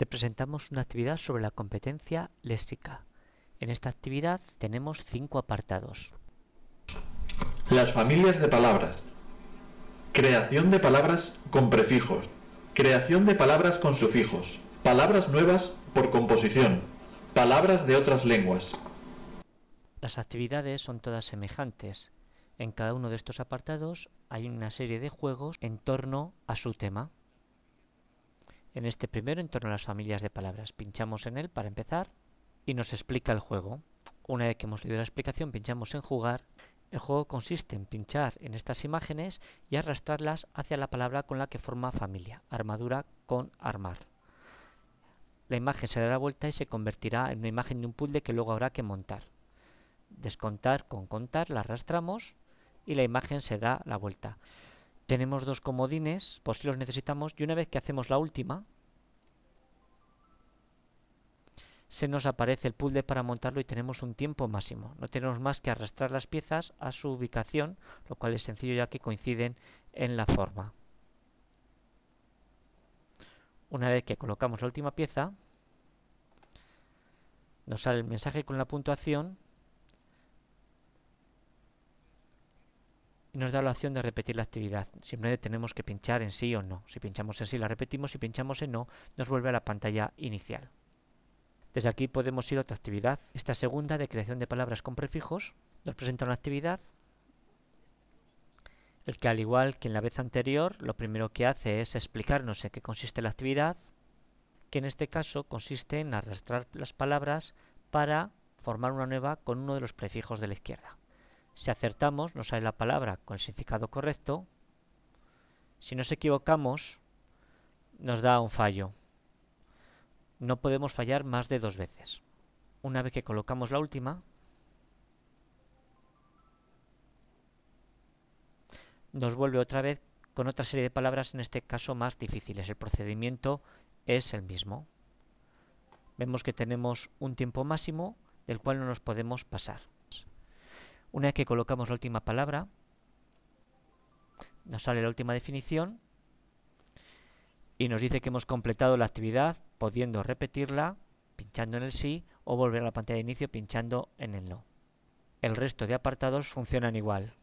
te presentamos una actividad sobre la competencia léxica. En esta actividad tenemos cinco apartados. Las familias de palabras. Creación de palabras con prefijos. Creación de palabras con sufijos. Palabras nuevas por composición. Palabras de otras lenguas. Las actividades son todas semejantes. En cada uno de estos apartados hay una serie de juegos en torno a su tema. En este primero, en torno a las familias de palabras, pinchamos en él para empezar y nos explica el juego. Una vez que hemos leído la explicación, pinchamos en jugar. El juego consiste en pinchar en estas imágenes y arrastrarlas hacia la palabra con la que forma familia, armadura con armar. La imagen se dará vuelta y se convertirá en una imagen de un puzzle que luego habrá que montar. Descontar con contar, la arrastramos y la imagen se da la vuelta. Tenemos dos comodines, por pues si los necesitamos. Y una vez que hacemos la última, se nos aparece el puzzle para montarlo y tenemos un tiempo máximo. No tenemos más que arrastrar las piezas a su ubicación, lo cual es sencillo ya que coinciden en la forma. Una vez que colocamos la última pieza, nos sale el mensaje con la puntuación y nos da la opción de repetir la actividad. Simplemente tenemos que pinchar en sí o no. Si pinchamos en sí la repetimos, si pinchamos en no nos vuelve a la pantalla inicial. Desde aquí podemos ir a otra actividad. Esta segunda de creación de palabras con prefijos nos presenta una actividad el que al igual que en la vez anterior lo primero que hace es explicarnos en qué consiste la actividad, que en este caso consiste en arrastrar las palabras para formar una nueva con uno de los prefijos de la izquierda. Si acertamos, nos sale la palabra con el significado correcto. Si nos equivocamos, nos da un fallo. No podemos fallar más de dos veces. Una vez que colocamos la última, nos vuelve otra vez con otra serie de palabras, en este caso más difíciles. El procedimiento es el mismo. Vemos que tenemos un tiempo máximo del cual no nos podemos pasar. Una vez que colocamos la última palabra, nos sale la última definición y nos dice que hemos completado la actividad pudiendo repetirla pinchando en el sí o volver a la pantalla de inicio pinchando en el no. El resto de apartados funcionan igual.